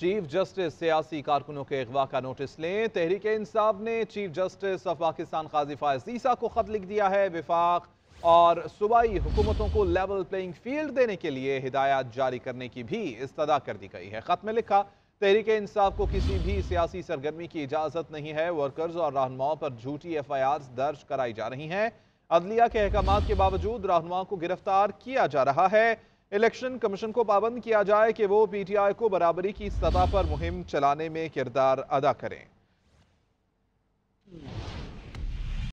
chief justice सियासी कारकुनों के अगवा का नोटिस लें तहरीक इंसाफ ने chief justice of Pakistan Qazi Faez Isa को खत लिख दिया है विफाक और सूबाई हुकूमतों को लेवल प्लेइंग फील्ड देने के लिए हिदायत जारी करने की भी इस्तः कर दी गई है खत में लिखा तहरीक इंसाफ को किसी भी सियासी सरगर्मी की इजाज़त नहीं है वर्कर्स और रहनुमाओं पर झूठी एफ आई आर दर्ज कराई जा रही हैं अदलिया के अहकाम के बावजूद रहनुमाओं को गिरफ्तार किया जा रहा है इलेक्शन कमीशन को पाबंद किया जाए कि वो पीटीआई को बराबरी की सतह पर मुहिम चलाने में किरदार अदा करें